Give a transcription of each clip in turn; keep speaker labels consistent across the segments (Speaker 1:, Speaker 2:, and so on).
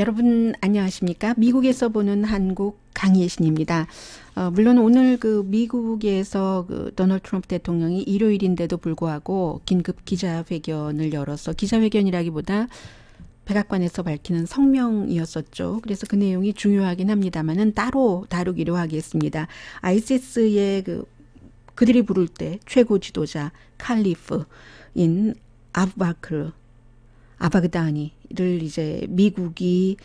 Speaker 1: 여러분 안녕하십니까? 미국에서 보는 한국 강예신입니다. 어, 물론 오늘 그 미국에서 그 도널드 트럼프 대통령이 일요일인데도 불구하고 긴급 기자회견을 열어서 기자회견이라기보다 백악관에서 밝히는 성명이었었죠. 그래서 그 내용이 중요하긴 합니다만은 따로 다루기로 하겠습니다. 아이시스의 그 그들이 부를 때 최고 지도자 칼리프인 아브바크르 아바그다니를 이제 미국이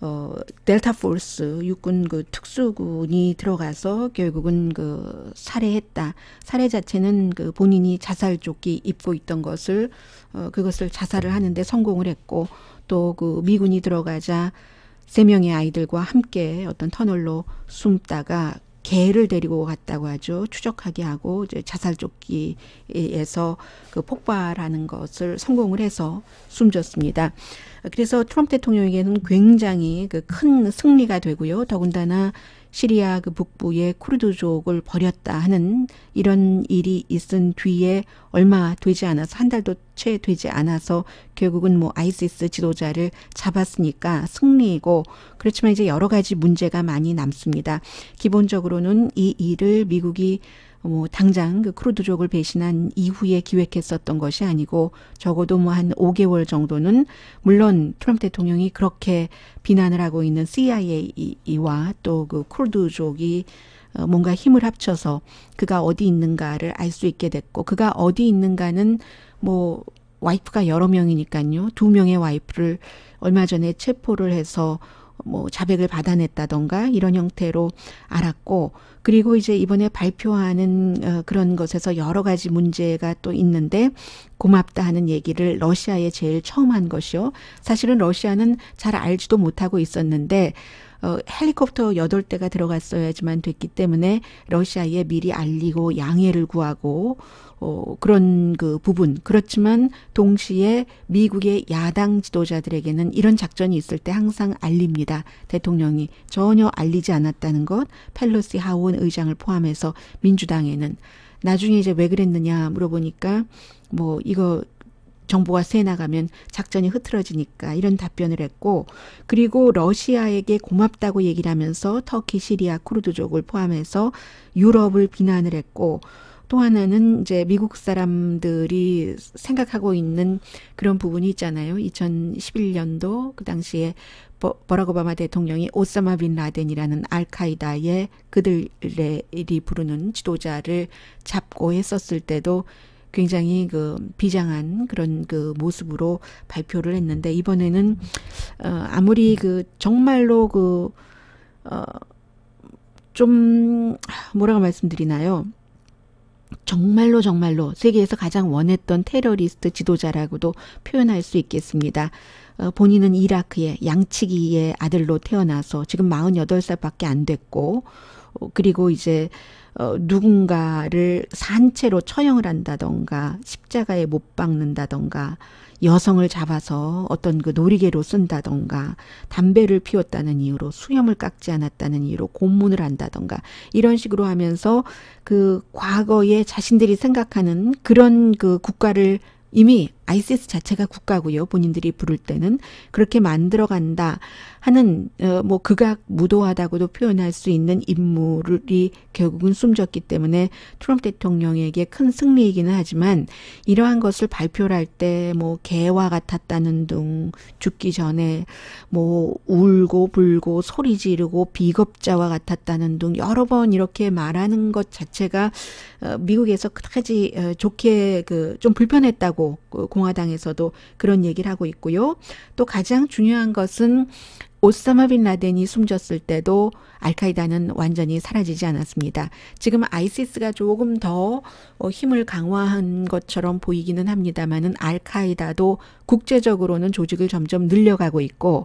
Speaker 1: 어 델타 포스 육군 그 특수군이 들어가서 결국은 그 살해했다. 살해 자체는 그 본인이 자살 조끼 입고 있던 것을 어 그것을 자살을 하는데 성공을 했고 또 그 미군이 들어가자 세 명의 아이들과 함께 어떤 터널로 숨다가 개를 데리고 갔다고 하죠. 추적하게 하고 이제 자살조끼에서 그 폭발하는 것을 성공을 해서 숨졌습니다. 그래서 트럼프 대통령에게는 굉장히 그 큰 승리가 되고요. 더군다나 시리아 그 북부의 쿠르드족을 버렸다 하는 이런 일이 있은 뒤에 얼마 되지 않아서 한 달도 채 되지 않아서 결국은 뭐 아이시스 지도자를 잡았으니까 승리이고 그렇지만 이제 여러 가지 문제가 많이 남습니다. 기본적으로는 이 일을 미국이 뭐 당장 그 크루드족을 배신한 이후에 기획했었던 것이 아니고 적어도 뭐 한 5개월 정도는 물론 트럼프 대통령이 그렇게 비난을 하고 있는 CIA와 또 그 크루드족이 어, 뭔가 힘을 합쳐서 그가 어디 있는가를 알 수 있게 됐고 그가 어디 있는가는 뭐 와이프가 여러 명이니까요. 두 명의 와이프를 얼마 전에 체포를 해서 뭐 자백을 받아냈다던가 이런 형태로 알았고 그리고 이제 이번에 발표하는 어, 그런 것에서 여러 가지 문제가 또 있는데 고맙다 하는 얘기를 러시아에 제일 처음 한 것이요. 사실은 러시아는 잘 알지도 못하고 있었는데 어, 헬리콥터 8대가 들어갔어야지만 됐기 때문에 러시아에 미리 알리고 양해를 구하고 어, 그런 그 부분 그렇지만 동시에 미국의 야당 지도자들에게는 이런 작전이 있을 때 항상 알립니다. 대통령이 전혀 알리지 않았다는 것 펠로시 하원 의장을 포함해서 민주당에는 나중에 이제 왜 그랬느냐 물어보니까 뭐 이거 정보가 새 나가면 작전이 흐트러지니까 이런 답변을 했고 그리고 러시아에게 고맙다고 얘기를 하면서 터키, 시리아, 쿠르드족을 포함해서 유럽을 비난을 했고 또 하나는 이제 미국 사람들이 생각하고 있는 그런 부분이 있잖아요. 2011년도 그 당시에 버락 오바마 대통령이 오사마 빈 라덴이라는 알카이다의 그들이 부르는 지도자를 잡고 했었을 때도 굉장히 그 비장한 그런 그 모습으로 발표를 했는데 이번에는 어, 아무리 그 정말로 그 어, 좀 뭐라고 말씀드리나요? 정말로 정말로 세계에서 가장 원했던 테러리스트 지도자라고도 표현할 수 있겠습니다. 어, 본인은 이라크의 양치기의 아들로 태어나서 지금 48살밖에 안 됐고 그리고 이제 어, 누군가를 산채로 처형을 한다던가 십자가에 못 박는다던가 여성을 잡아서 어떤 그 놀이개로 쓴다던가 담배를 피웠다는 이유로 수염을 깎지 않았다는 이유로 고문을 한다던가 이런 식으로 하면서 그 과거에 자신들이 생각하는 그런 그 국가를 이미 ICS 자체가 국가고요. 본인들이 부를 때는 그렇게 만들어간다 하는 어, 뭐 극악 무도하다고도 표현할 수 있는 임무를이 결국은 숨졌기 때문에 트럼프 대통령에게 큰 승리이기는 하지만 이러한 것을 발표를 할때 뭐 개와 같았다는 둥 죽기 전에 뭐 울고 불고 소리 지르고 비겁자와 같았다는 둥 여러 번 이렇게 말하는 것 자체가 어, 미국에서 그다지 어, 좋게 그 좀 불편했다고 공화당에서도 그런 얘기를 하고 있고요. 또 가장 중요한 것은 오사마 빈 라덴이 숨졌을 때도 알카이다는 완전히 사라지지 않았습니다. 지금 아이시스가 조금 더 어, 힘을 강화한 것처럼 보이기는 합니다만은 알카이다도 국제적으로는 조직을 점점 늘려가고 있고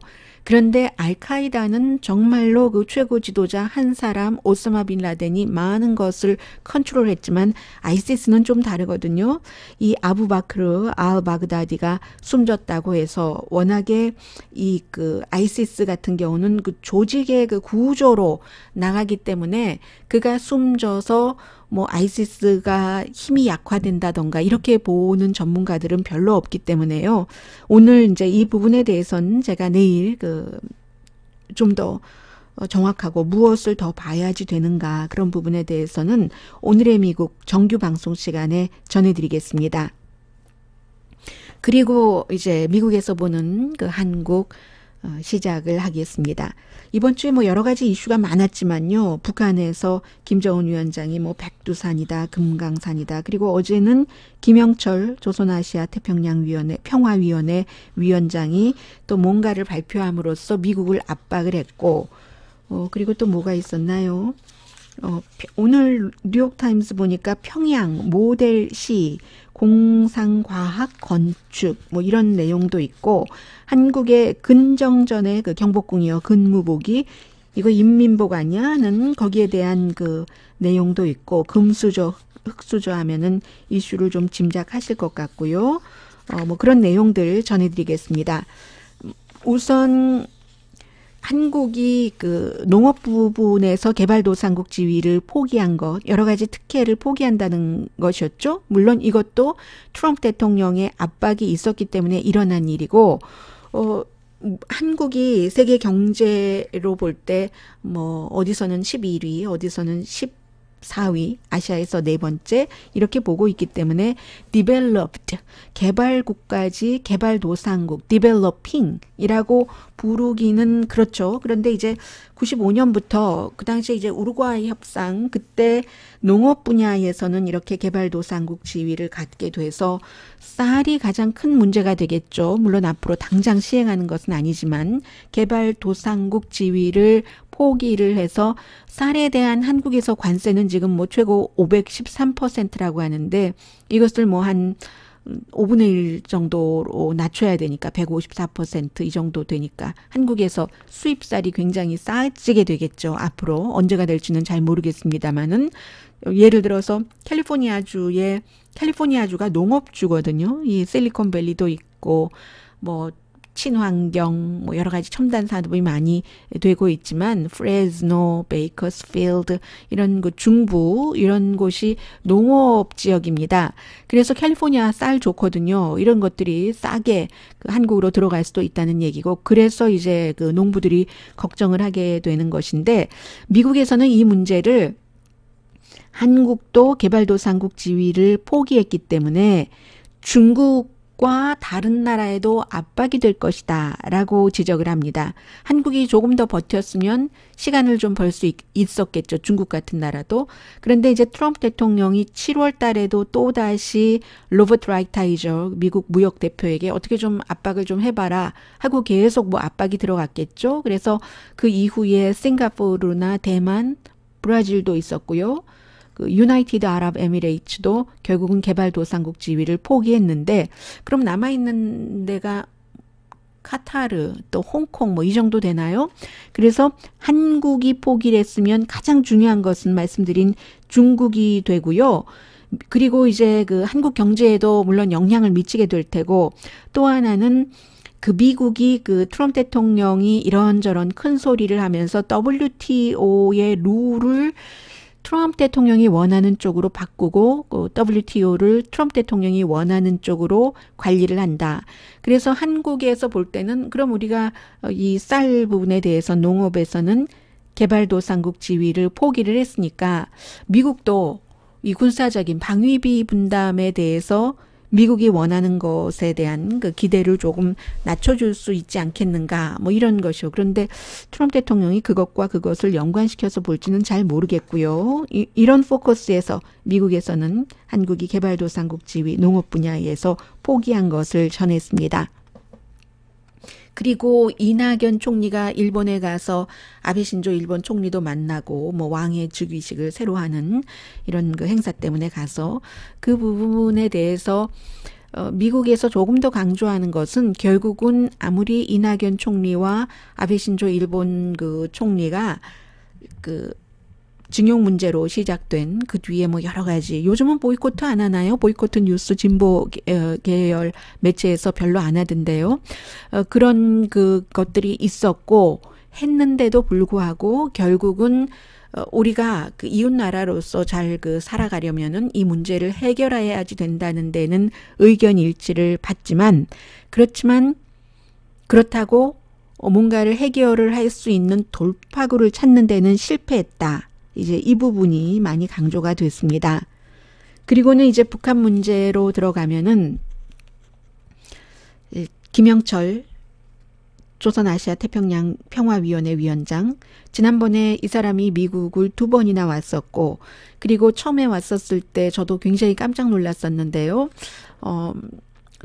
Speaker 1: 그런데 알카이다는 정말로 그 최고 지도자 한 사람 오스마 빈 라덴이 많은 것을 컨트롤했지만 아이시스는 좀 다르거든요. 이 아부바크르 아알 바그다디가 숨졌다고 해서 워낙에 이 그 아이시스 같은 경우는 그 조직의 그 구조로 나가기 때문에 그가 숨져서 뭐 아이시스가 힘이 약화된다던가 이렇게 보는 전문가들은 별로 없기 때문에요. 오늘 이제 이 부분에 대해서는 제가 내일 그 좀더 어, 정확하고 무엇을 더 봐야지 되는가 그런 부분에 대해서는 오늘의 미국 정규 방송 시간에 전해드리겠습니다. 그리고 이제 미국에서 보는 그 한국 어, 시작을 하겠습니다. 이번 주에 뭐 여러 가지 이슈가 많았지만요. 북한에서 김정은 위원장이 뭐 백두산이다, 금강산이다, 그리고 어제는 김영철 조선아시아 태평양위원회 평화위원회 위원장이 또 뭔가를 발표함으로써 미국을 압박을 했고, 어 그리고 또 뭐가 있었나요? 어, 오늘 뉴욕타임스 보니까 평양 모델 시 공상과학 건축 뭐 이런 내용도 있고 한국의 근정전의 그 경복궁이요 근무복이 이거 인민복 아니야? 는 거기에 대한 그 내용도 있고 금수저 흑수저 하면은 이슈를 좀 짐작하실 것 같고요. 어, 뭐 그런 내용들 전해드리겠습니다. 우선 한국이 그 농업 부분에서 개발도상국 지위를 포기한 것, 여러 가지 특혜를 포기한다는 것이었죠. 물론 이것도 트럼프 대통령의 압박이 있었기 때문에 일어난 일이고, 어, 한국이 세계 경제로 볼 때 뭐 어디서는 11위, 어디서는 10 4위, 아시아에서 네 번째 이렇게 보고 있기 때문에 developed 개발국까지 개발도상국 developing이라고 부르기는 그렇죠. 그런데 이제 95년부터 그 당시에 이제 우루과이 협상 그때 농업 분야에서는 이렇게 개발도상국 지위를 갖게 돼서 쌀이 가장 큰 문제가 되겠죠. 물론 앞으로 당장 시행하는 것은 아니지만 개발도상국 지위를 포기를 해서 쌀에 대한 한국에서 관세는 지금 뭐 최고 513%라고 하는데 이것을 뭐 한 5분의 1 정도로 낮춰야 되니까 154%이 정도 되니까 한국에서 수입쌀이 굉장히 싸지게 되겠죠. 앞으로 언제가 될지는 잘 모르겠습니다만은 예를 들어서 캘리포니아주의 캘리포니아주가 농업주거든요. 이 실리콘밸리도 있고 뭐 친환경 뭐 여러 가지 첨단 산업이 많이 되고 있지만 프레즈노, 베이커스필드 이런 그 중부 이런 곳이 농업 지역입니다. 그래서 캘리포니아 쌀 좋거든요. 이런 것들이 싸게 그 한국으로 들어갈 수도 있다는 얘기고 그래서 이제 그 농부들이 걱정을 하게 되는 것인데 미국에서는 이 문제를 한국도 개발도상국 지위를 포기했기 때문에 중국 과 다른 나라에도 압박이 될 것이다 라고 지적을 합니다. 한국이 조금 더 버텼으면 시간을 좀 벌 수 있었겠죠. 중국 같은 나라도. 그런데 이제 트럼프 대통령이 7월 달에도 또다시 로버트 라이타이저 미국 무역 대표에게 어떻게 좀 압박을 좀 해봐라 하고 계속 뭐 압박이 들어갔겠죠. 그래서 그 이후에 싱가포르나 대만, 브라질도 있었고요. 그 유나이티드 아랍 에미레이츠도 결국은 개발도상국 지위를 포기했는데 그럼 남아 있는 데가 카타르 또 홍콩 뭐 이 정도 되나요? 그래서 한국이 포기를 했으면 가장 중요한 것은 말씀드린 중국이 되고요. 그리고 이제 그 한국 경제에도 물론 영향을 미치게 될 테고 또 하나는 그 미국이 그 트럼프 대통령이 이런저런 큰 소리를 하면서 WTO의 룰을 트럼프 대통령이 원하는 쪽으로 바꾸고 그 WTO를 트럼프 대통령이 원하는 쪽으로 관리를 한다. 그래서 한국에서 볼 때는 그럼 우리가 어, 이쌀 부분에 대해서 농업에서는 개발도상국 지위를 포기를 했으니까 미국도 이 군사적인 방위비 분담에 대해서 미국이 원하는 것에 대한 그 기대를 조금 낮춰줄 수 있지 않겠는가 뭐 이런 것이요. 그런데 트럼프 대통령이 그것과 그것을 연관시켜서 볼지는 잘 모르겠고요. 이, 이런 포커스에서 미국에서는 한국이 개발도상국 지위 농업 분야에서 포기한 것을 전했습니다. 그리고 이낙연 총리가 일본에 가서 아베 신조 일본 총리도 만나고 뭐 왕의 즉위식을 새로 하는 이런 그 행사 때문에 가서 그 부분에 대해서 어, 미국에서 조금 더 강조하는 것은 결국은 아무리 이낙연 총리와 아베 신조 일본 그 총리가 그 징용 문제로 시작된 그 뒤에 뭐 여러 가지 요즘은 보이코트 안 하나요? 보이코트 뉴스 진보 어, 계열 매체에서 별로 안 하던데요. 어, 그런 그 것들이 있었고 했는데도 불구하고 결국은 어, 우리가 그 이웃 나라로서 잘 그 살아가려면은 이 문제를 해결해야지 된다는 데는 의견 일치를 봤지만 그렇지만 그렇다고 뭔가를 해결을 할 수 있는 돌파구를 찾는 데는 실패했다. 이제 이 부분이 많이 강조가 됐습니다. 그리고는 이제 북한 문제로 들어가면은 김영철 조선아시아 태평양 평화위원회 위원장 지난번에 이 사람이 미국을 두 번이나 왔었고 그리고 처음에 왔었을 때 저도 굉장히 깜짝 놀랐었는데요. 어,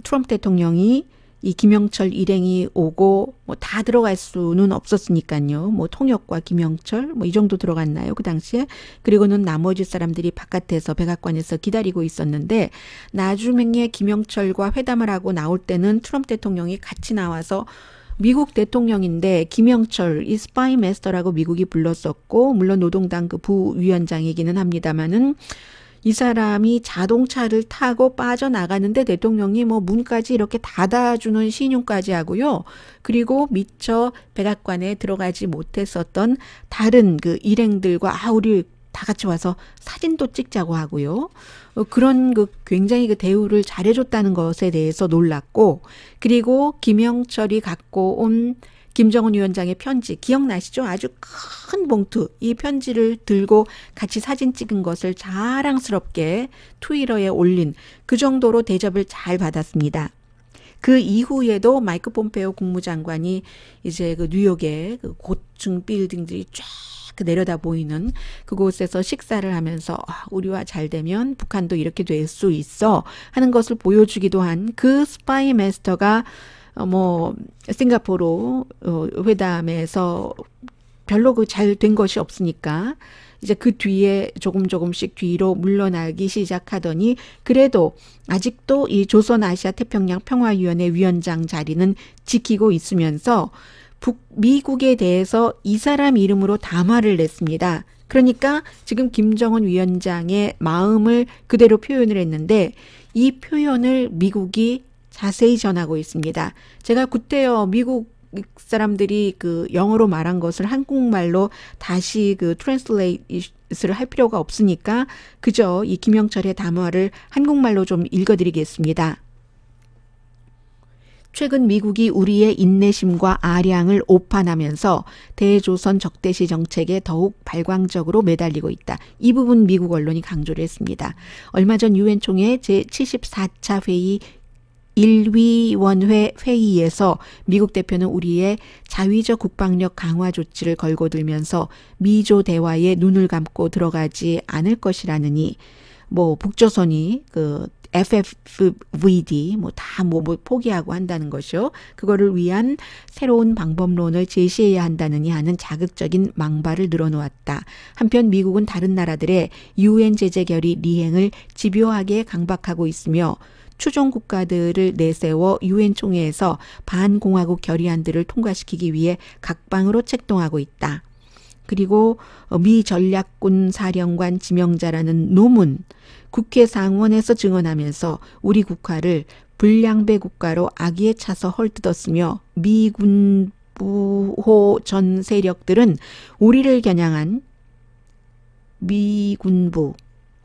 Speaker 1: 트럼프 대통령이 이 김영철 일행이 오고 뭐 다 들어갈 수는 없었으니까요. 뭐 통역과 김영철 뭐 이 정도 들어갔나요? 그 당시에. 그리고는 나머지 사람들이 바깥에서 백악관에서 기다리고 있었는데 나중에 김영철과 회담을 하고 나올 때는 트럼프 대통령이 같이 나와서 미국 대통령인데 김영철 이 스파이 메스터라고 미국이 불렀었고 물론 노동당 그 부위원장이기는 합니다마는 이 사람이 자동차를 타고 빠져나가는데 대통령이 뭐 문까지 이렇게 닫아주는 시늉까지 하고요. 그리고 미처 백악관에 들어가지 못했었던 다른 그 일행들과 아 우리 다 같이 와서 사진도 찍자고 하고요. 어, 그런 그 굉장히 그 대우를 잘해줬다는 것에 대해서 놀랐고, 그리고 김영철이 갖고 온 김정은 위원장의 편지 기억나시죠? 아주 큰 봉투 이 편지를 들고 같이 사진 찍은 것을 자랑스럽게 트위터에 올린 그 정도로 대접을 잘 받았습니다. 그 이후에도 마이크 폼페오 국무장관이 이제 그 뉴욕의 그 고층 빌딩들이 쫙 그 내려다 보이는 그곳에서 식사를 하면서 아, 우리와 잘 되면 북한도 이렇게 될 수 있어 하는 것을 보여주기도 한 그 스파이 메스터가 어, 뭐 싱가포르 어, 회담에서 별로 그 잘 된 것이 없으니까 이제 그 뒤에 조금 조금씩 뒤로 물러나기 시작하더니 그래도 아직도 이 조선아시아 태평양 평화위원회 위원장 자리는 지키고 있으면서 북 미국에 대해서 이 사람 이름으로 담화를 냈습니다. 그러니까 지금 김정은 위원장의 마음을 그대로 표현을 했는데 이 표현을 미국이 자세히 전하고 있습니다. 제가 그때요, 미국 사람들이 그 영어로 말한 것을 한국말로 다시 그 트랜스레이트를 할 필요가 없으니까 그저 이 김영철의 담화를 한국말로 좀 읽어드리겠습니다. 최근 미국이 우리의 인내심과 아량을 오판하면서 대조선 적대시 정책에 더욱 발광적으로 매달리고 있다. 이 부분 미국 언론이 강조를 했습니다. 얼마 전 유엔 총회 제74차 회의 일위원회 회의에서 미국 대표는 우리의 자위적 국방력 강화 조치를 걸고 들면서 미조 대화에 눈을 감고 들어가지 않을 것이라느니 뭐 북조선이 그 FFVD 뭐 다 뭐 뭐 포기하고 한다는 것이요. 그거를 위한 새로운 방법론을 제시해야 한다느니 하는 자극적인 망발을 늘어놓았다. 한편 미국은 다른 나라들의 유엔 제재 결의 리행을 집요하게 강박하고 있으며 추종 국가들을 내세워 유엔 총회에서 반공화국 결의안들을 통과시키기 위해 각방으로 책동하고 있다. 그리고 어, 미 전략군 사령관 지명자라는 노문 국회 상원에서 증언하면서 우리 국가를 불량배 국가로 악의에 차서 헐뜯었으며 미군 부호 전 세력들은 우리를 겨냥한 미군부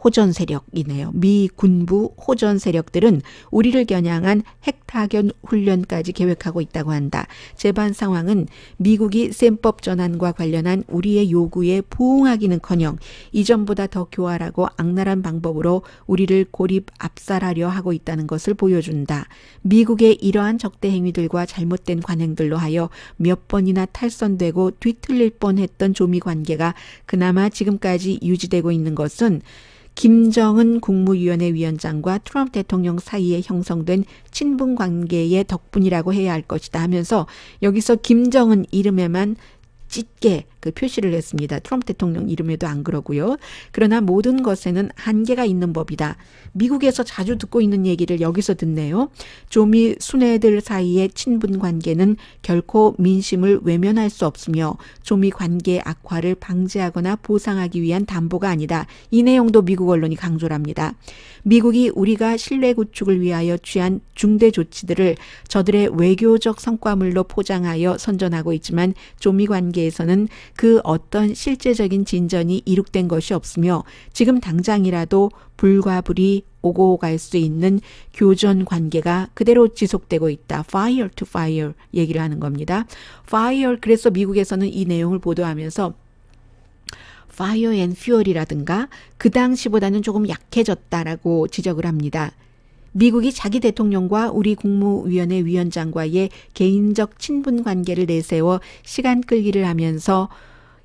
Speaker 1: 호전 세력이네요. 미 군부 호전 세력들은 우리를 겨냥한 핵타견 훈련까지 계획하고 있다고 한다. 재반 상황은 미국이 셈법 전환과 관련한 우리의 요구에 부응하기는커녕 이전보다 더 교활하고 악랄한 방법으로 우리를 고립 압살하려 하고 있다는 것을 보여준다. 미국의 이러한 적대 행위들과 잘못된 관행들로 하여 몇 번이나 탈선되고 뒤틀릴 뻔했던 조미 관계가 그나마 지금까지 유지되고 있는 것은 김정은 국무위원회 위원장과 트럼프 대통령 사이에 형성된 친분 관계의 덕분이라고 해야 할 것이다 하면서 여기서 김정은 이름에만 짙게 그 표시를 했습니다. 트럼프 대통령 이름에도 안 그러고요. 그러나 모든 것에는 한계가 있는 법이다. 미국에서 자주 듣고 있는 얘기를 여기서 듣네요. 조미 순애들 사이의 친분 관계는 결코 민심을 외면할 수 없으며 조미 관계 악화를 방지하거나 보상하기 위한 담보가 아니다. 이 내용도 미국 언론이 강조를 합니다. 미국이 우리가 신뢰 구축을 위하여 취한 중대 조치들을 저들의 외교적 성과물로 포장하여 선전하고 있지만 조미 관계에서는 그 어떤 실제적인 진전이 이룩된 것이 없으며 지금 당장이라도 불과 불이 오고 갈 수 있는 교전 관계가 그대로 지속되고 있다. fire to fire 얘기를 하는 겁니다. fire 그래서 미국에서는 이 내용을 보도하면서 fire and fuel이라든가 그 당시보다는 조금 약해졌다라고 지적을 합니다. 미국이 자기 대통령과 우리 국무위원회 위원장과의 개인적 친분 관계를 내세워 시간 끌기를 하면서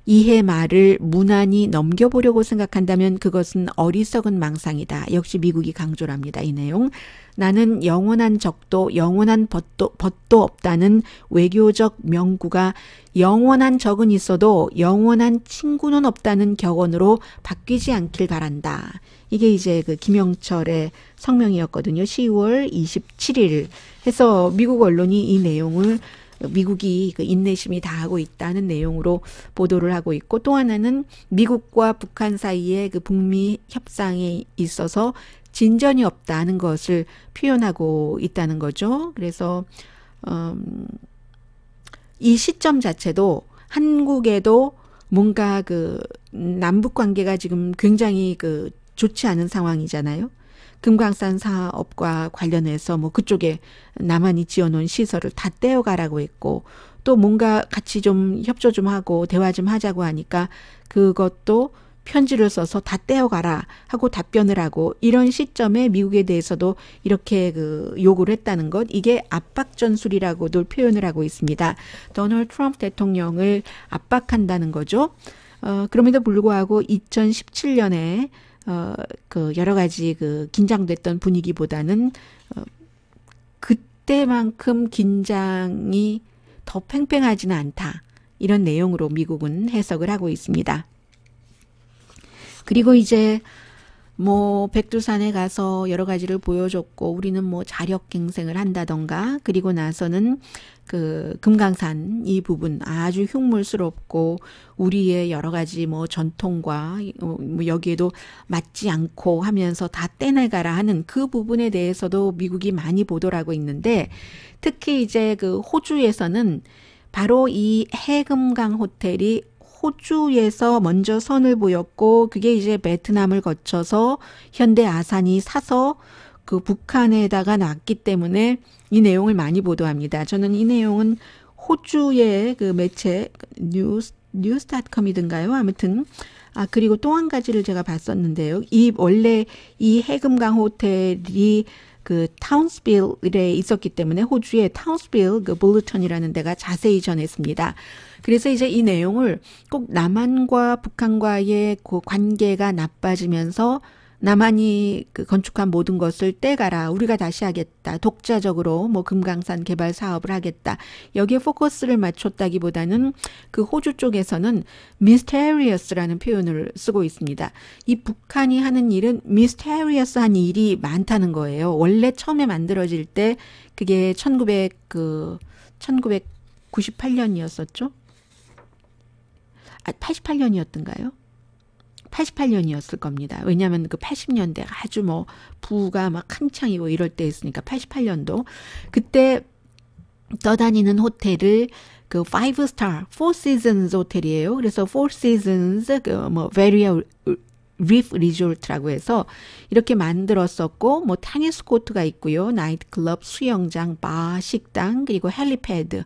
Speaker 1: 이해 말을 무난히 넘겨보려고 생각한다면 그것은 어리석은 망상이다. 역시 미국이 강조랍니다. 이 내용. 나는 영원한 적도 영원한 벗도, 벗도 없다는 외교적 명구가 영원한 적은 있어도 영원한 친구는 없다는 격언으로 바뀌지 않길 바란다. 이게 이제 그 김영철의 성명이었거든요. 10월 27일 해서 미국 언론이 이 내용을 미국이 그 인내심이 다하고 있다는 내용으로 보도를 하고 있고 또 하나는 미국과 북한 사이의 그 북미 협상에 있어서 진전이 없다는 것을 표현하고 있다는 거죠. 그래서 음, 이 시점 자체도 한국에도 뭔가 그 남북 관계가 지금 굉장히 그 좋지 않은 상황이잖아요. 금강산 사업과 관련해서 뭐 그쪽에 나만이 지어놓은 시설을 다 떼어가라고 했고 또 뭔가 같이 좀 협조 좀 하고 대화 좀 하자고 하니까 그것도 편지를 써서 다 떼어가라 하고 답변을 하고 이런 시점에 미국에 대해서도 이렇게 그 요구를 했다는 것 이게 압박 전술이라고도 표현을 하고 있습니다. 도널드 트럼프 대통령을 압박한다는 거죠. 어, 그럼에도 불구하고 2017년에 어, 그 여러 가지 그 긴장됐던 분위기보다는 어, 그때만큼 긴장이 더 팽팽하지는 않다. 이런 내용으로 미국은 해석을 하고 있습니다. 그리고 이제 뭐 백두산에 가서 여러 가지를 보여줬고 우리는 뭐 자력갱생을 한다던가 그리고 나서는 그 금강산 이 부분 아주 흉물스럽고 우리의 여러 가지 뭐 전통과 어, 뭐 여기에도 맞지 않고 하면서 다 떼내가라 하는 그 부분에 대해서도 미국이 많이 보도를 하고 있는데 특히 이제 그 호주에서는 바로 이 해금강 호텔이 호주에서 먼저 선을 보였고 그게 이제 베트남을 거쳐서 현대 아산이 사서 그 북한에다가 났기 때문에 이 내용을 많이 보도합니다. 저는 이 내용은 호주의 그 매체 뉴스 뉴스닷컴이든가요? 아무튼 아 그리고 또 한 가지를 제가 봤었는데요. 이 원래 이 해금강 호텔이 그 타운스빌에 있었기 때문에 호주의 타운스빌 그 볼루턴이라는 데가 자세히 전했습니다. 그래서 이제 이 내용을 꼭 남한과 북한과의 그 관계가 나빠지면서 남한이 그 건축한 모든 것을 떼가라. 우리가 다시 하겠다. 독자적으로 뭐 금강산 개발 사업을 하겠다. 여기에 포커스를 맞췄다기보다는 그 호주 쪽에서는 미스테리어스라는 표현을 쓰고 있습니다. 이 북한이 하는 일은 미스테리어스 i o 한 일이 많다는 거예요. 원래 처음에 만들어질 때 그게 1900그 1998년이었었죠. 88년이었던가요? 아, 88년이었을 겁니다. 왜냐하면 그 80년대 아주 뭐 부가 막 한창이고 뭐 이럴 때였으니까 88년도 그때 떠다니는 호텔을 그 five seasons t a r four s 호텔이에요. 그래서 four seasons 그뭐 very 베리 r e s 리졸 t 라고 해서 이렇게 만들었었고 뭐 테니스 코트가 있고요. 나이트클럽, 수영장, 바, 식당 그리고 헬리패드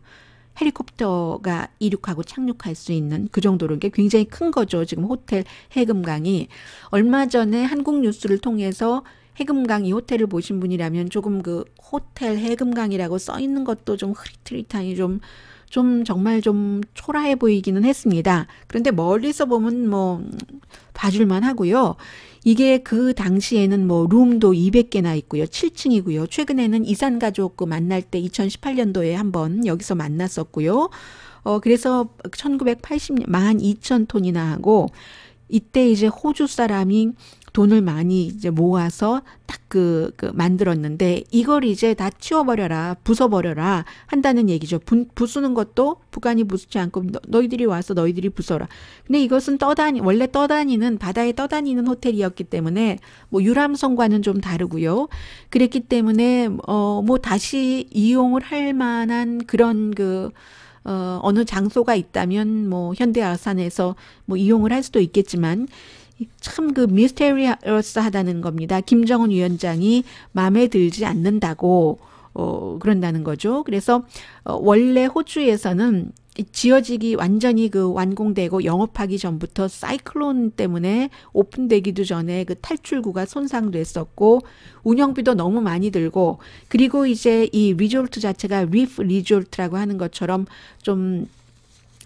Speaker 1: 헬리콥터가 이륙하고 착륙할 수 있는 그 정도로 이게 굉장히 큰 거죠. 지금 호텔 해금강이 얼마 전에 한국 뉴스를 통해서 해금강 이 호텔을 보신 분이라면 조금 그 호텔 해금강이라고 써 있는 것도 좀 흐릿흐릿하니 좀좀 정말 좀 초라해 보이기는 했습니다. 그런데 멀리서 보면 뭐 봐줄만 하고요. 이게 그 당시에는 뭐 룸도 200개나 있고요. 7층이고요. 최근에는 이산가족 그 만날 때 2018년도에 한번 여기서 만났었고요. 어, 그래서 1980년, 12,000톤이나 하고, 이때 이제 호주 사람이 돈을 많이 이제 모아서 딱 그 그 만들었는데 이걸 이제 다 치워버려라 부숴버려라 한다는 얘기죠. 부, 부수는 것도 북한이 부수지 않고 너, 희들이 와서 너희들이 부숴라. 근데 이것은 떠다니 원래 떠다니는 바다에 떠다니는 호텔이었기 때문에 뭐 유람선과는 좀 다르고요. 그랬기 때문에 어 뭐 다시 이용을 할 만한 그런 그 어, 어느 장소가 있다면 뭐 현대아산에서 뭐 이용을 할 수도 있겠지만 참그 미스테리어스하다는 겁니다. 김정은 위원장이 마음에 들지 않는다고 어, 그런다는 거죠. 그래서 어, 원래 호주에서는 지어지기 완전히 그 완공되고 영업하기 전부터 사이클론 때문에 오픈되기도 전에 그 탈출구가 손상됐었고 운영비도 너무 많이 들고 그리고 이제 이 리졸트 자체가 리프 리졸트라고 하는 것처럼 좀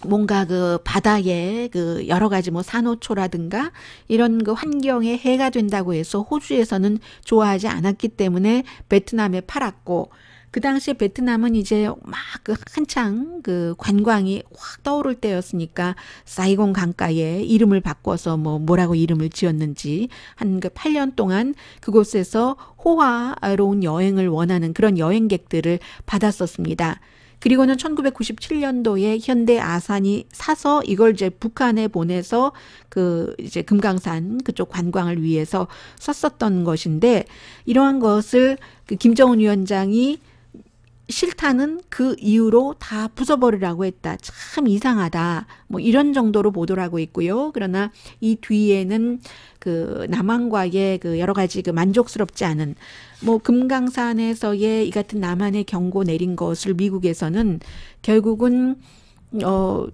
Speaker 1: 뭔가 그 바다에 그 여러 가지 뭐 산호초라든가 이런 그 환경에 해가 된다고 해서 호주에서는 좋아하지 않았기 때문에 베트남에 팔았고 그 당시에 베트남은 이제 막 그 한창 그 관광이 확 떠오를 때였으니까 사이공 강가에 이름을 바꿔서 뭐 뭐라고 이름을 지었는지 한 그 8년 동안 그곳에서 호화로운 여행을 원하는 그런 여행객들을 받았었습니다. 그리고는 1997년도에 현대 아산이 사서 이걸 이제 북한에 보내서 그 이제 금강산 그쪽 관광을 위해서 썼었던 것인데 이러한 것을 그 김정은 위원장이 싫다는 그 이유로 다 부숴버리라고 했다. 참 이상하다. 뭐 이런 정도로 보도를 하고 있고요. 그러나 이 뒤에는 그 남한과의 그 여러 가지 그 만족스럽지 않은 뭐 금강산에서의 이 같은 남한의 경고 내린 것을 미국에서는 결국은 어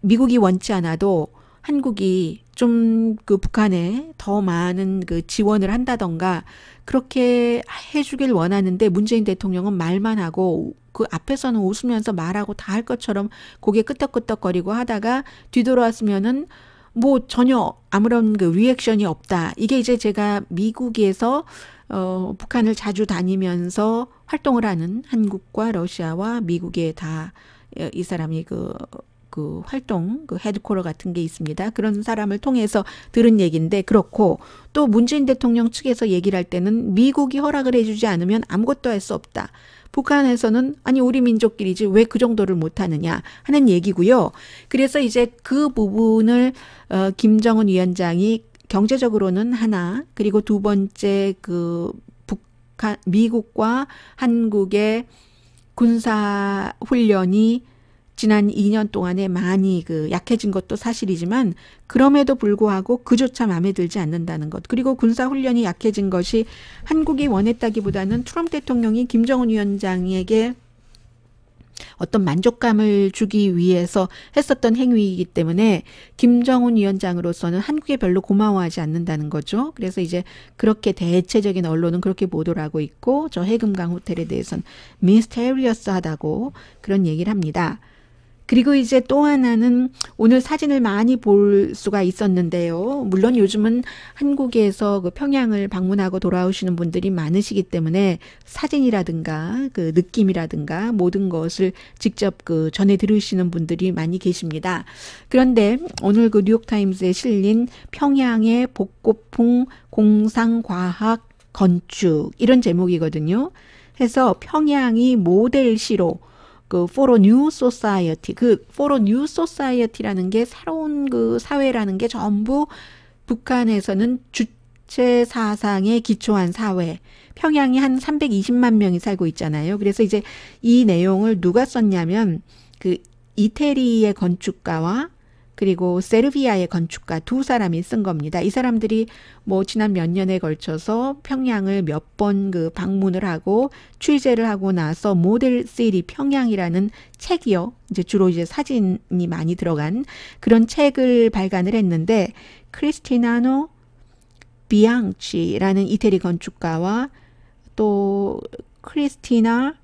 Speaker 1: 미국이 원치 않아도 한국이 좀그 북한에 더 많은 그 지원을 한다던가 그렇게 해주길 원하는데 문재인 대통령은 말만 하고 그 앞에서는 웃으면서 말하고 다 할 것처럼 고개 끄덕끄덕거리고 하다가 뒤돌아왔으면은 뭐 전혀 아무런 그 리액션이 없다. 이게 이제 제가 미국에서 어, 북한을 자주 다니면서 활동을 하는 한국과 러시아와 미국에 다 이 사람이 그그 활동 그 헤드코러 같은 게 있습니다. 그런 사람을 통해서 들은 얘기인데 그렇고 또 문재인 대통령 측에서 얘기를 할 때는 미국이 허락을 해주지 않으면 아무것도 할 수 없다. 북한에서는 아니 우리 민족끼리지 왜 그 정도를 못하느냐 하는 얘기고요. 그래서 이제 그 부분을 어, 김정은 위원장이 경제적으로는 하나 그리고 두 번째 그 북한 미국과 한국의 군사 훈련이 지난 2년 동안에 많이 그 약해진 것도 사실이지만 그럼에도 불구하고 그조차 마음에 들지 않는다는 것. 그리고 군사 훈련이 약해진 것이 한국이 원했다기보다는 트럼프 대통령이 김정은 위원장에게 어떤 만족감을 주기 위해서 했었던 행위이기 때문에 김정은 위원장으로서는 한국에 별로 고마워하지 않는다는 거죠. 그래서 이제 그렇게 대체적인 언론은 그렇게 보도를 하고 있고 저 해금강 호텔에 대해서는 미스테리어스하다고 그런 얘기를 합니다. 그리고 이제 또 하나는 오늘 사진을 많이 볼 수가 있었는데요. 물론 요즘은 한국에서 그 평양을 방문하고 돌아오시는 분들이 많으시기 때문에 사진이라든가 그 느낌이라든가 모든 것을 직접 그 전해 들으시는 분들이 많이 계십니다. 그런데 오늘 그 뉴욕타임스에 실린 평양의 복고풍 공상과학 건축 이런 제목이거든요. 해서 평양이 모델시로 그 포로 뉴 소사이어티 그 포로 뉴 소사이어티라는 게 새로운 그 사회라는 게 전부 북한에서는 주체 사상에 기초한 사회 평양이 한 320만 명이 살고 있잖아요. 그래서 이제 이 내용을 누가 썼냐면 그 이태리의 건축가와 그리고 세르비아의 건축가 두 사람이 쓴 겁니다. 이 사람들이 뭐 지난 몇 년에 걸쳐서 평양을 몇 번 그 방문을 하고 취재를 하고 나서 모델 시리 평양이라는 책이요. 이제 주로 이제 사진이 많이 들어간 그런 책을 발간을 했는데 크리스티나노 비앙치라는 이태리 건축가와 또 크리스티나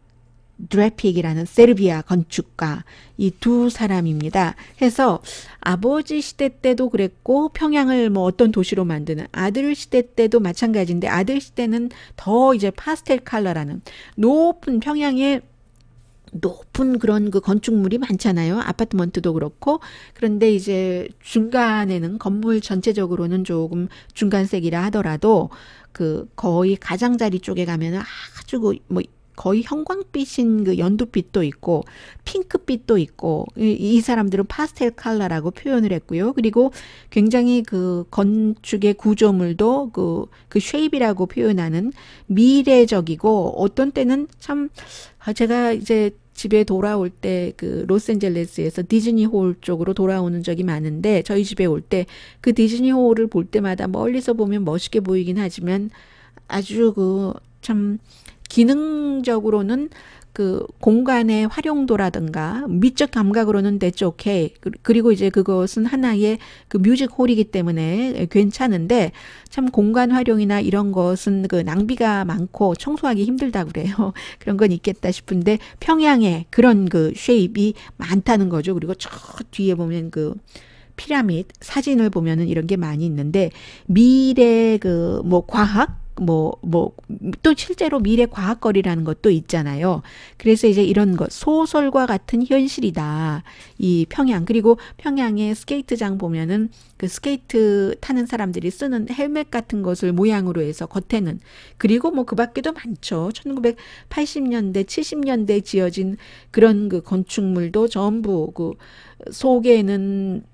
Speaker 1: 드래픽이라는 세르비아 건축가 이 두 사람입니다. 해서 아버지 시대 때도 그랬고 평양을 뭐 어떤 도시로 만드는 아들 시대 때도 마찬가지인데 아들 시대는 더 이제 파스텔 칼라라는 높은 평양의 높은 그런 그 건축물이 많잖아요. 아파트먼트도 그렇고. 그런데 이제 중간에는 건물 전체적으로는 조금 중간색이라 하더라도 그 거의 가장자리 쪽에 가면은 아주 그 뭐 거의 형광빛인 그 연두빛도 있고 핑크빛도 있고 이, 이 사람들은 파스텔 칼라라고 표현을 했고요. 그리고 굉장히 그 건축의 구조물도 그그 그 쉐입이라고 그 표현하는 미래적이고 어떤 때는 참 아, 제가 이제 집에 돌아올 때 그 로스앤젤레스에서 디즈니 홀 쪽으로 돌아오는 적이 많은데 저희 집에 올 때 그 디즈니 홀을 볼 때마다 멀리서 보면 멋있게 보이긴 하지만 아주 그참 기능적으로는 그 공간의 활용도라든가 미적 감각으로는 that's 그, 그리고 이제 그것은 하나의 그 뮤직 홀이기 때문에 괜찮은데 참 공간 활용이나 이런 것은 그 낭비가 많고 청소하기 힘들다 고 그래요. 그런 건 있겠다 싶은데 평양에 그런 그 쉐입이 많다는 거죠. 그리고 저 뒤에 보면 그 피라밋 사진을 보면은 이런 게 많이 있는데 미래 그 뭐 과학 뭐, 뭐, 또 실제로 미래 과학거리라는 것도 있잖아요. 그래서 이제 이런 것, 소설과 같은 현실이다. 이 평양. 그리고 평양의 스케이트장 보면은 그 스케이트 타는 사람들이 쓰는 헬멧 같은 것을 모양으로 해서 겉에는. 그리고 뭐 그 밖에도 많죠. 1980년대, 70년대 지어진 그런 그 건축물도 전부 그 속에는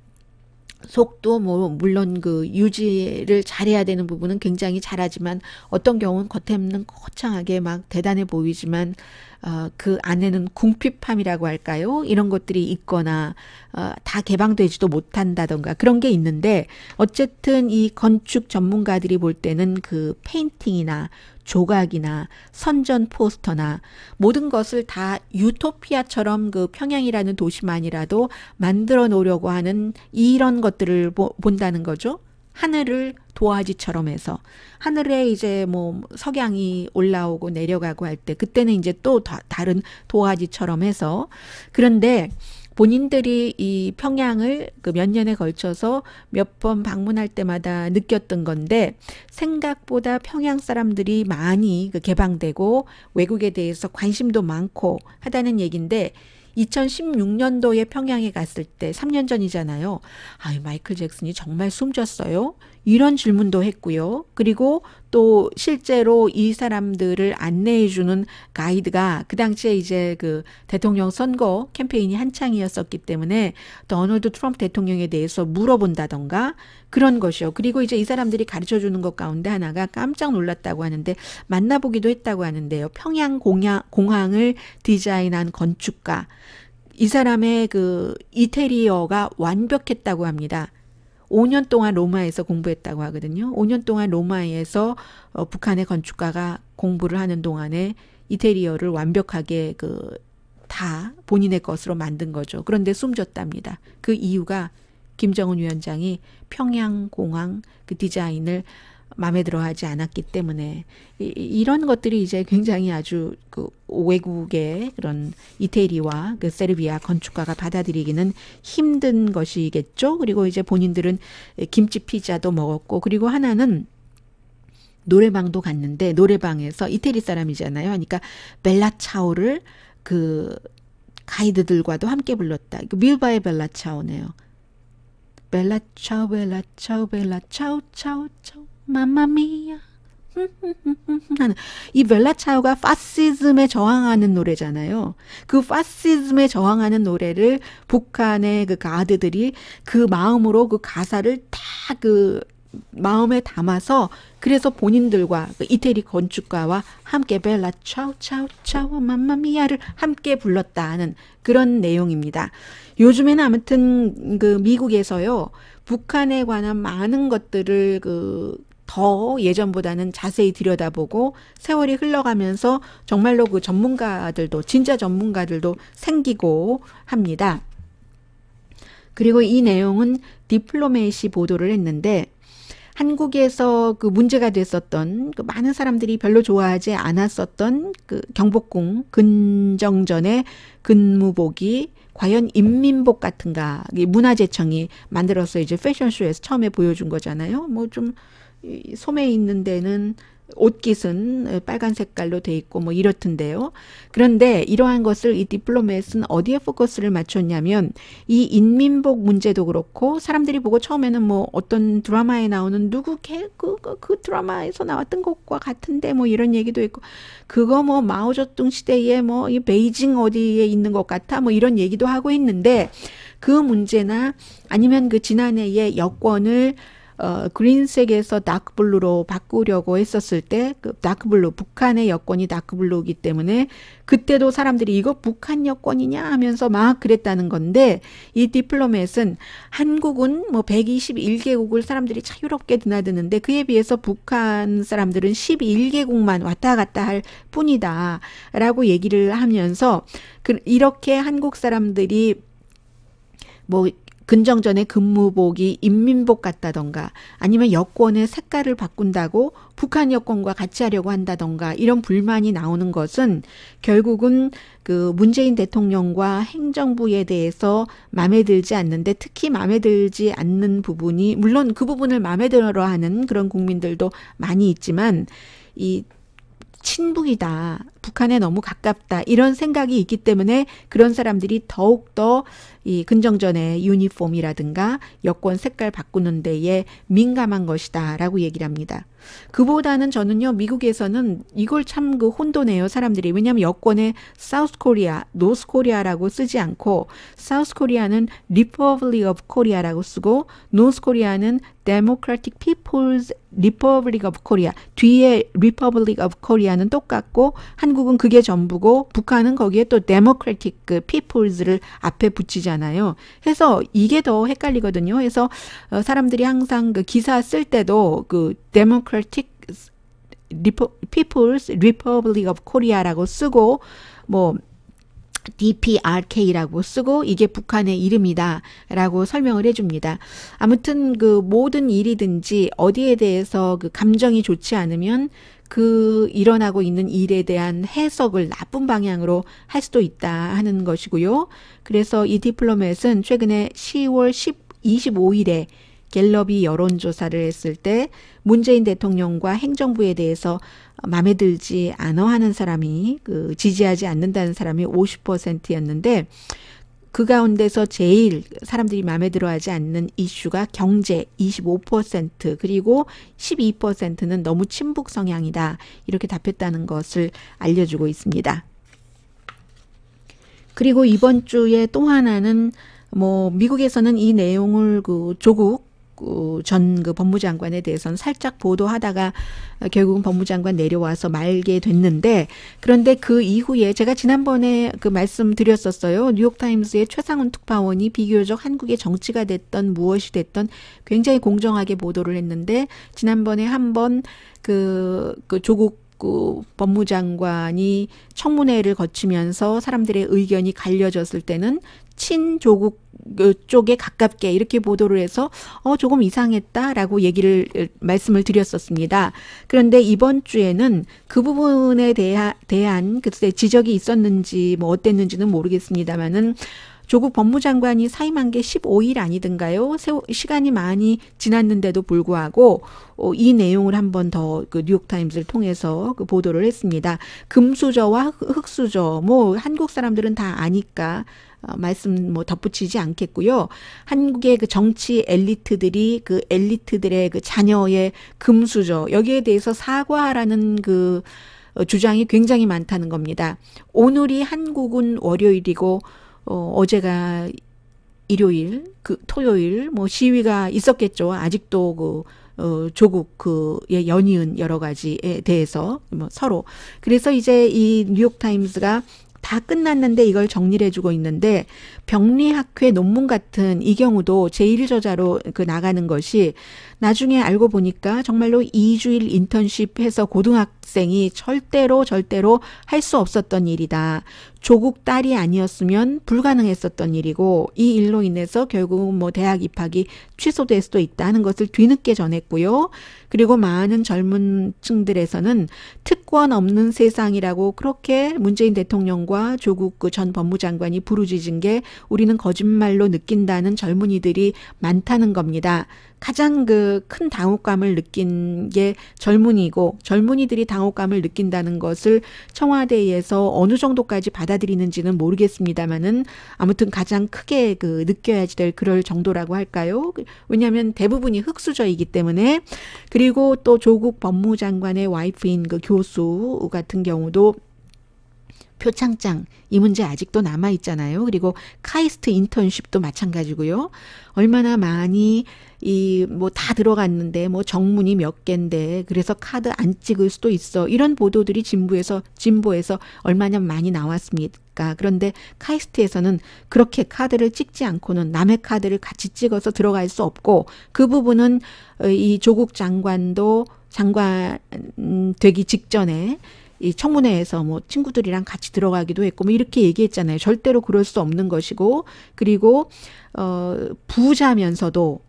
Speaker 1: 속도 뭐 물론 그 유지를 잘해야 되는 부분은 굉장히 잘하지만 어떤 경우는 겉에는 거창하게 막 대단해 보이지만 어, 그 안에는 궁핍함이라고 할까요? 이런 것들이 있거나 어, 다 개방되지도 못한다던가 그런 게 있는데 어쨌든 이 건축 전문가들이 볼 때는 그 페인팅이나 조각이나 선전 포스터나 모든 것을 다 유토피아처럼 그 평양이라는 도시만이라도 만들어 놓으려고 하는 이런 것들을 보, 본다는 거죠. 하늘을 도화지처럼 해서 하늘에 이제 뭐 석양이 올라오고 내려가고 할 때 그때는 이제 또 다, 다른 도화지처럼 해서 그런데 본인들이 이 평양을 그 몇 년에 걸쳐서 몇 번 방문할 때마다 느꼈던 건데 생각보다 평양 사람들이 많이 그 개방되고 외국에 대해서 관심도 많고 하다는 얘기인데 2016년도에 평양에 갔을 때 3년 전이잖아요. 아, 마이클 잭슨이 정말 숨졌어요. 이런 질문도 했고요. 그리고 또 실제로 이 사람들을 안내해 주는 가이드가 그 당시에 이제 그 대통령 선거 캠페인이 한창이었었기 때문에 더널드 트럼프 대통령에 대해서 물어본다던가 그런 것이요. 그리고 이제 이 사람들이 가르쳐 주는 것 가운데 하나가 깜짝 놀랐다고 하는데 만나보기도 했다고 하는데요. 평양 공양 공항을 디자인한 건축가. 이 사람의 그 이태리어가 완벽했다고 합니다. 5년 동안 로마에서 공부했다고 하거든요. 5년 동안 로마에서 어, 북한의 건축가가 공부를 하는 동안에 이태리어를 완벽하게 그 다 본인의 것으로 만든 거죠. 그런데 숨졌답니다. 그 이유가 김정은 위원장이 평양 공항 그 디자인을 마음에 들어하지 않았기 때문에 이, 런 것들이 이제 굉장히 아주 그 외국의 그런 이태리와 그 세르비아 건축가가 받아들이기는 힘든 것이겠죠. 그리고 이제 본인들은 김치 피자도 먹었고 그리고 하나는 노래방도 갔는데 노래방에서 이태리 사람이잖아요. 그러니까 벨라 차오를 그 가이드들과도 함께 불렀다. 밀바의 벨라 차오네요. 벨라 차오 벨라 차오 벨라 차오 차오 차오 마마미야. 이 벨라차오가 파시즘에 저항하는 노래잖아요. 그 파시즘에 저항하는 노래를 북한의 그 가드들이 그 마음으로 그 가사를 다 그 마음에 담아서 그래서 본인들과 그 이태리 건축가와 함께 벨라 차우 차우 차우 맘마미야를 함께 불렀다는 그런 내용입니다. 요즘에는 아무튼 그 미국에서요 북한에 관한 많은 것들을 그더 예전보다는 자세히 들여다보고 세월이 흘러가면서 정말로 그 전문가들도 진짜 전문가들도 생기고 합니다. 그리고 이 내용은 디플로메이시 보도를 했는데 한국에서 그 문제가 됐었던 그 많은 사람들이 별로 좋아하지 않았었던 그 경복궁 근정전의 근무복이 과연 인민복 같은가 문화재청이 만들어서 이제 패션쇼에서 처음에 보여준 거잖아요. 뭐 좀 소매 있는 데는 옷깃은 빨간 색깔로 돼 있고 뭐 이렇던데요. 그런데 이러한 것을 이 디플로맷은 어디에 포커스를 맞췄냐면 이 인민복 문제도 그렇고 사람들이 보고 처음에는 뭐 어떤 드라마에 나오는 누구 개그 그, 그 드라마에서 나왔던 것과 같은데 뭐 이런 얘기도 있고 그거 뭐 마오쩌둥 시대에 뭐이 베이징 어디에 있는 것 같아 뭐 이런 얘기도 하고 있는데 그 문제나 아니면 그 지난해에 여권을 어, 그린색에서 다크블루로 바꾸려고 했었을 때그 다크블루 북한의 여권이 다크블루이기 때문에 그때도 사람들이 이거 북한 여권이냐 하면서 막 그랬다는 건데 이 디플로맷은 한국은 뭐 121개국을 사람들이 자유롭게 드나드는데 그에 비해서 북한 사람들은 11개국만 왔다 갔다 할 뿐이다라고 얘기를 하면서 그 이렇게 한국 사람들이 뭐 근정 전의 근무복이 인민복 같다던가 아니면 여권의 색깔을 바꾼다고 북한 여권과 같이 하려고 한다던가 이런 불만이 나오는 것은 결국은 그 문재인 대통령과 행정부에 대해서 마음에 들지 않는데 특히 마음에 들지 않는 부분이 물론 그 부분을 마음에 들어 하는 그런 국민들도 많이 있지만 이 친북이다. 북한에 너무 가깝다 이런 생각이 있기 때문에 그런 사람들이 더욱 더이 근정전의 유니폼이라든가 여권 색깔 바꾸는 데에 민감한 것이다라고 얘기를 합니다. 그보다는 저는요 미국에서는 이걸 참 그 혼돈해요 사람들이 왜냐하면 여권에 사우스 코리아, 노스 코리아라고 쓰지 않고 사우스 코리아는 리퍼블릭 오브 코리아라고 쓰고 노스 코리아는 Democratic People's Republic of Korea 뒤에 Republic of Korea는 똑같고 한국 한국은 그게 전부고 북한은 거기에 또 데모크래틱 그 피플즈를 앞에 붙이잖아요. 해서 이게 더 헷갈리거든요. 그래서 어, 사람들이 항상 그 기사 쓸 때도 그 데모크래틱 리포, People's Republic of Korea라고 쓰고 뭐 DPRK라고 쓰고 이게 북한의 이름이다라고 설명을 해줍니다. 아무튼 그 모든 일이든지 어디에 대해서 그 감정이 좋지 않으면 그 일어나고 있는 일에 대한 해석을 나쁜 방향으로 할 수도 있다 하는 것이고요. 그래서 이 디플로맷은 최근에 10월 10, 25일에 갤럽이 여론조사를 했을 때 문재인 대통령과 행정부에 대해서 마음에 들지 않아 하는 사람이 그 지지하지 않는다는 사람이 50%였는데 그 가운데서 제일 사람들이 마음에 들어 하지 않는 이슈가 경제 25% 그리고 12%는 너무 친북 성향이다. 이렇게 답했다는 것을 알려주고 있습니다. 그리고 이번 주에 또 하나는 뭐 미국에서는 이 내용을 그 조국 어, 전그 법무 장관에 대해서는 살짝 보도하다가 결국은 법무 장관 내려와서 말게 됐는데 그런데 그 이후에 제가 지난번에 그 말씀드렸었어요. 뉴욕타임스의 최상훈 특파원이 비교적 한국의 정치가 됐던 무엇이 됐던 굉장히 공정하게 보도를 했는데 지난번에 한번 그, 그 조국 그 법무장관이 청문회를 거치면서 사람들의 의견이 갈려졌을 때는 친조국 어, 쪽에 가깝게 이렇게 보도를 해서 어 조금 이상했다라고 얘기를 말씀을 드렸었습니다. 그런데 이번 주에는 그 부분에 대하, 대한 그때 지적이 있었는지 뭐 어땠는지는 모르겠습니다만은 조국 법무장관이 사임한 게 15일 아니든가요? 세월, 시간이 많이 지났는데도 불구하고 어, 이 내용을 한 번 더 그 뉴욕타임스를 통해서 그 보도를 했습니다. 금수저와 흑수저 뭐 한국 사람들은 다 아니까 어, 말씀 뭐 덧붙이지 않겠고요. 한국의 그 정치 엘리트들이 그 엘리트들의 그 자녀의 금수저 여기에 대해서 사과라는 그 어, 주장이 굉장히 많다는 겁니다. 오늘이 한국은 월요일이고 어, 어제가 일요일, 그 토요일 뭐 시위가 있었겠죠. 아직도 그 어, 조국 그의 연이은 여러 가지에 대해서 뭐 서로 그래서 이제 이 뉴욕 타임스가 다 끝났는데 이걸 정리를 해주고 있는데 병리학회 논문 같은 이 경우도 제1저자로 그 나가는 것이 나중에 알고 보니까 정말로 2주일 인턴십 해서 고등학생이 절대로 절대로 할 수 없었던 일이다. 조국 딸이 아니었으면 불가능했었던 일이고 이 일로 인해서 결국은 뭐 대학 입학이 취소될 수도 있다는 것을 뒤늦게 전했고요. 그리고 많은 젊은 층들에서는 특권 없는 세상이라고 그렇게 문재인 대통령과 조국 그 전 법무장관이 부르짖은 게 우리는 거짓말로 느낀다는 젊은이들이 많다는 겁니다. 가장 그 큰 당혹감을 느낀 게 젊은이고 젊은이들이 당혹감을 느낀다는 것을 청와대에서 어느 정도까지 받아들이는지는 모르겠습니다만은 아무튼 가장 크게 그 느껴야지 될 그럴 정도라고 할까요? 왜냐하면 대부분이 흑수저이기 때문에 그리고 또 조국 법무장관의 와이프인 그 교수 같은 경우도 표창장 이 문제 아직도 남아 있잖아요. 그리고 카이스트 인턴십도 마찬가지고요. 얼마나 많이 이 뭐 다 들어갔는데 뭐 정문이 몇 개인데 그래서 카드 안 찍을 수도 있어. 이런 보도들이 진보에서 진보에서 얼마나 많이 나왔습니까? 그런데 카이스트에서는 그렇게 카드를 찍지 않고는 남의 카드를 같이 찍어서 들어갈 수 없고 그 부분은 어, 이 조국 장관도 장관 음, 되기 직전에 이 청문회에서 뭐 친구들이랑 같이 들어가기도 했고 뭐 이렇게 얘기했잖아요. 절대로 그럴 수 없는 것이고 그리고 어 부자면서도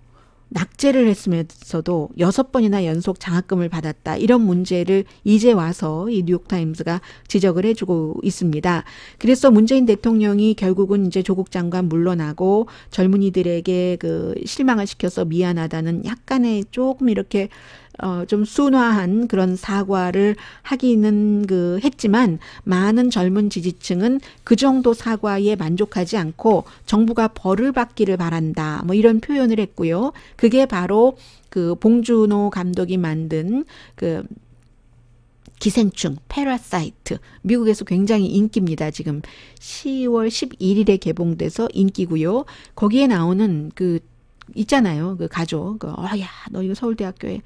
Speaker 1: 낙제를 했으면서도 여섯 번이나 연속 장학금을 받았다. 이런 문제를 이제 와서 이 뉴욕타임스가 지적을 해주고 있습니다. 그래서 문재인 대통령이 결국은 이제 조국 장관 물러나고 젊은이들에게 그 실망을 시켜서 미안하다는 약간의 조금 이렇게 어, 좀 순화한 그런 사과를 하기는 그 했지만 많은 젊은 지지층은 그 정도 사과에 만족하지 않고 정부가 벌을 받기를 바란다. 뭐 이런 표현을 했고요. 그게 바로 그 봉준호 감독이 만든 그 기생충, 패라사이트 미국에서 굉장히 인기입니다. 지금 10월 11일에 개봉돼서 인기고요. 거기에 나오는 그 있잖아요. 그 가족. 그, 어, 야, 너 이거 서울대학교에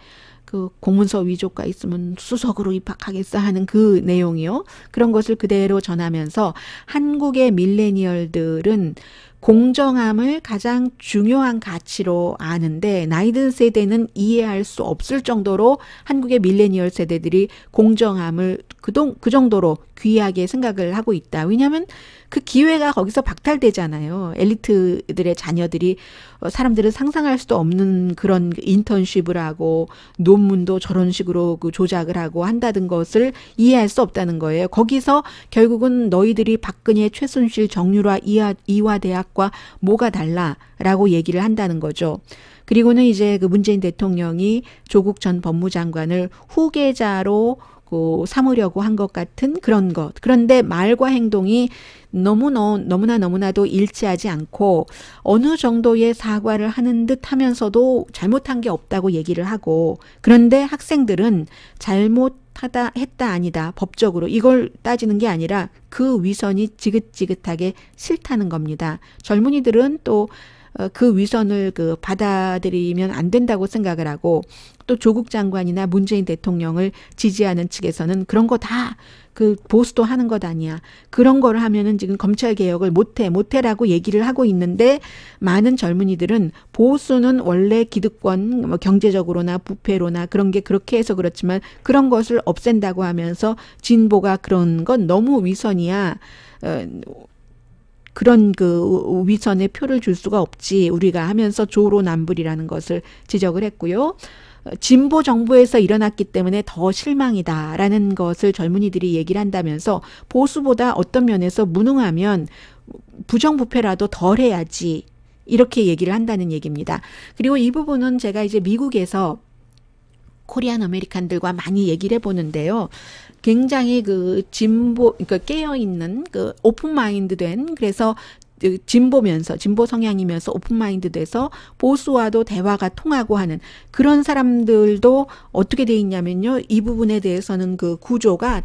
Speaker 1: 그 공문서 위조가 있으면 수석으로 입학하겠어 하는 그 내용이요. 그런 것을 그대로 전하면서 한국의 밀레니얼들은 공정함을 가장 중요한 가치로 아는데 나이든 세대는 이해할 수 없을 정도로 한국의 밀레니얼 세대들이 공정함을 그동 그 정도로 귀하게 생각을 하고 있다. 왜냐하면 그 기회가 거기서 박탈되잖아요. 엘리트들의 자녀들이 어, 사람들은 상상할 수도 없는 그런 인턴십을 하고 논문도 저런 식으로 그 조작을 하고 한다는 것을 이해할 수 없다는 거예요. 거기서 결국은 너희들이 박근혜, 최순실, 정유라, 이화, 이화대학과 뭐가 달라라고 얘기를 한다는 거죠. 그리고는 이제 그 문재인 대통령이 조국 전 법무장관을 후계자로 가 뭐 삼으려고 한 것 같은 그런 것. 그런데 말과 행동이 너무너, 너무나 너무나도 일치하지 않고 어느 정도의 사과를 하는 듯 하면서도 잘못한 게 없다고 얘기를 하고 그런데 학생들은 잘못하다 했다 아니다 법적으로 이걸 따지는 게 아니라 그 위선이 지긋지긋하게 싫다는 겁니다. 젊은이들은 또 어, 그 위선을 그 받아들이면 안 된다고 생각을 하고 또 조국 장관이나 문재인 대통령을 지지하는 측에서는 그런 거 다 그 보수도 하는 것 아니야. 그런 거를 하면은 지금 검찰 개혁을 못해 못해라고 얘기를 하고 있는데 많은 젊은이들은 보수는 원래 기득권 뭐 경제적으로나 부패로나 그런 게 그렇게 해서 그렇지만 그런 것을 없앤다고 하면서 진보가 그런 건 너무 위선이야. 어, 그런 그 위선의 표를 줄 수가 없지 우리가 하면서 조로남불이라는 것을 지적을 했고요. 어, 진보 정부에서 일어났기 때문에 더 실망이다라는 것을 젊은이들이 얘기를 한다면서 보수보다 어떤 면에서 무능하면 부정부패라도 덜 해야지 이렇게 얘기를 한다는 얘기입니다. 그리고 이 부분은 제가 이제 미국에서 코리안 아메리칸들과 많이 얘기를 해보는데요. 굉장히 그 진보 그러니까 깨어 있는 그 오픈 마인드된 그래서 그 진보면서 진보 성향이면서 오픈마인드 돼서 보수와도 대화가 통하고 하는 그런 사람들도 어떻게 돼 있냐면요. 이 부분에 대해서는 그 구조가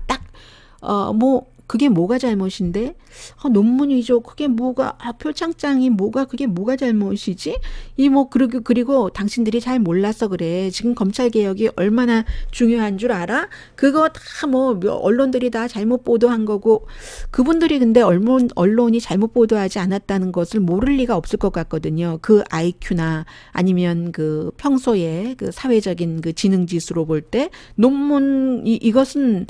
Speaker 1: 딱어뭐 그게 뭐가 잘못인데? 아, 논문 위조, 그게 뭐가, 아, 표창장이 뭐가, 그게 뭐가 잘못이지? 이 뭐, 그리고, 그리고 당신들이 잘 몰라서 그래. 지금 검찰개혁이 얼마나 중요한 줄 알아? 그거 다 뭐, 뭐, 언론들이 다 잘못 보도한 거고, 그분들이 근데 언론, 언론이 잘못 보도하지 않았다는 것을 모를 리가 없을 것 같거든요. 그 IQ나 아니면 그 평소에 그 사회적인 그 지능지수로 볼 때, 논문, 이, 이것은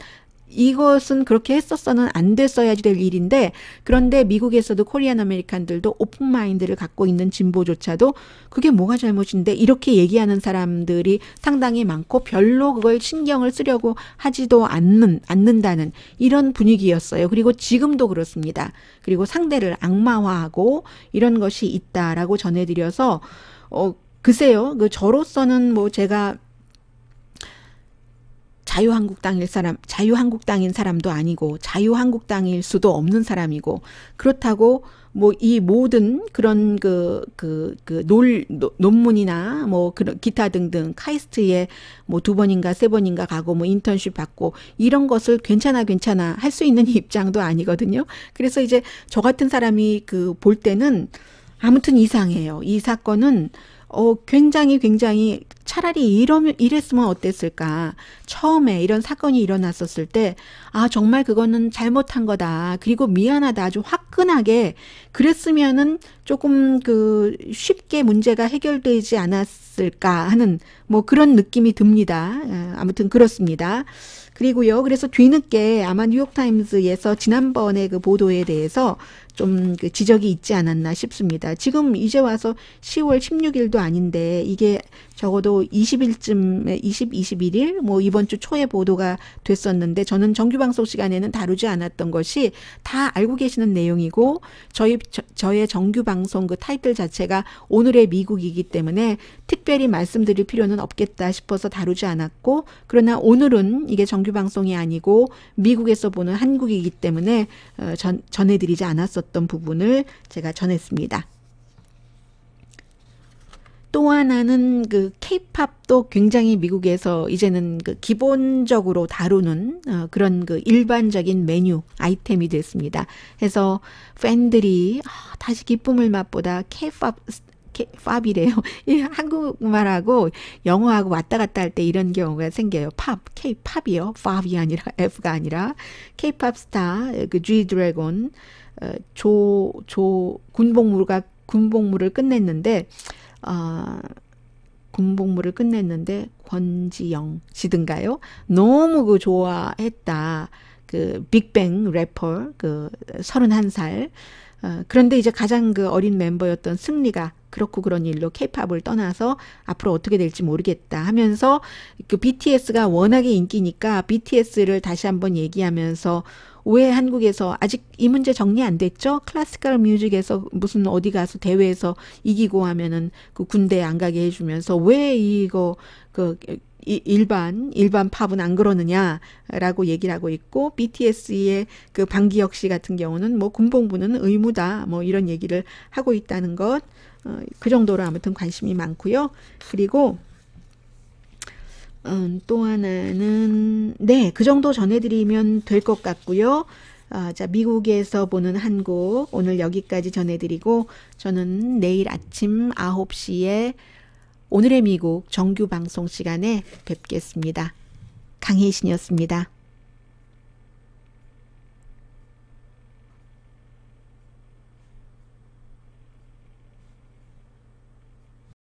Speaker 1: 이것은 그렇게 했었어는 안 됐어야지 될 일인데 그런데 미국에서도 코리안 아메리칸들도 오픈 마인드를 갖고 있는 진보조차도 그게 뭐가 잘못인데 이렇게 얘기하는 사람들이 상당히 많고 별로 그걸 신경을 쓰려고 하지도 않는 않는다는 이런 분위기였어요. 그리고 지금도 그렇습니다. 그리고 상대를 악마화하고 이런 것이 있다라고 전해드려서 어 글쎄요. 그 저로서는 뭐 제가 자유한국당일 사람, 자유한국당인 사람도 아니고 자유한국당일 수도 없는 사람이고 그렇다고 뭐 이 모든 그런 그그그놀 논문이나 뭐 그런 기타 등등 카이스트에 뭐 두 번인가 세 번인가 가고 뭐 인턴십 받고 이런 것을 괜찮아 괜찮아 할 수 있는 입장도 아니거든요. 그래서 이제 저 같은 사람이 그 볼 때는 아무튼 이상해요. 이 사건은 어, 굉장히 굉장히 차라리 이러면 이랬으면 어땠을까? 처음에 이런 사건이 일어났었을 때, 아, 정말 그거는 잘못한 거다. 그리고 미안하다. 아주 화끈하게 그랬으면은 조금 그 쉽게 문제가 해결되지 않았을까 하는 뭐 그런 느낌이 듭니다. 예, 아무튼 그렇습니다. 그리고요. 그래서 뒤늦게 아마 뉴욕타임즈에서 지난번에 그 보도에 대해서 좀 그 지적이 있지 않았나 싶습니다. 지금 이제 와서 10월 16일도 아닌데 이게 적어도 20일쯤에 20, 21일 뭐 이번 주 초에 보도가 됐었는데 저는 정규 방송 시간에는 다루지 않았던 것이 다 알고 계시는 내용이고 저희 저, 의 정규 방송 그 타이틀 자체가 오늘의 미국이기 때문에 특별히 말씀드릴 필요는 없겠다 싶어서 다루지 않았고 그러나 오늘은 이게 정규 방송이 아니고 미국에서 보는 한국이기 때문에 어, 전 전해드리지 않았었던 부분을 제가 전했습니다. 또 하나는 그 케이팝도 굉장히 미국에서 이제는 그 기본적으로 다루는 어, 그런 그 일반적인 메뉴 아이템이 됐습니다. 해서 팬들이 아, 다시 기쁨을 맛보다 케이팝 팝이래요. 한국말하고 영어하고 왔다 갔다 할 때 이런 경우가 생겨요. 팝, K-팝이요. 팝이 아니라 F가 아니라 K-팝 스타 그 G 드래곤 조 조 군복무가 군복무를 끝냈는데 어, 군복무를 끝냈는데 권지영 씨든가요? 너무 그 좋아했다. 그 빅뱅 래퍼 그 서른한 살 어, 그런데 이제 가장 그 어린 멤버였던 승리가 그렇고 그런 일로 케이팝을 떠나서 앞으로 어떻게 될지 모르겠다 하면서 그 BTS가 워낙에 인기니까 BTS를 다시 한번 얘기하면서 왜 한국에서 아직 이 문제 정리 안 됐죠? 클래식컬 뮤직에서 무슨 어디 가서 대회에서 이기고 하면은 그 군대 안 가게 해주면서 왜 이거 그 일반 일반 팝은 안 그러느냐라고 얘기를 하고 있고 BTS의 그 방기혁 씨 같은 경우는 뭐 군복무는 의무다 뭐 이런 얘기를 하고 있다는 것. 어, 그 정도로 아무튼 관심이 많고요. 그리고 음, 또 하나는 네, 그 정도 전해드리면 될 것 같고요. 아, 자, 미국에서 보는 한국 오늘 여기까지 전해드리고 저는 내일 아침 9시에 오늘의 미국 정규 방송 시간에 뵙겠습니다. 강혜신이었습니다.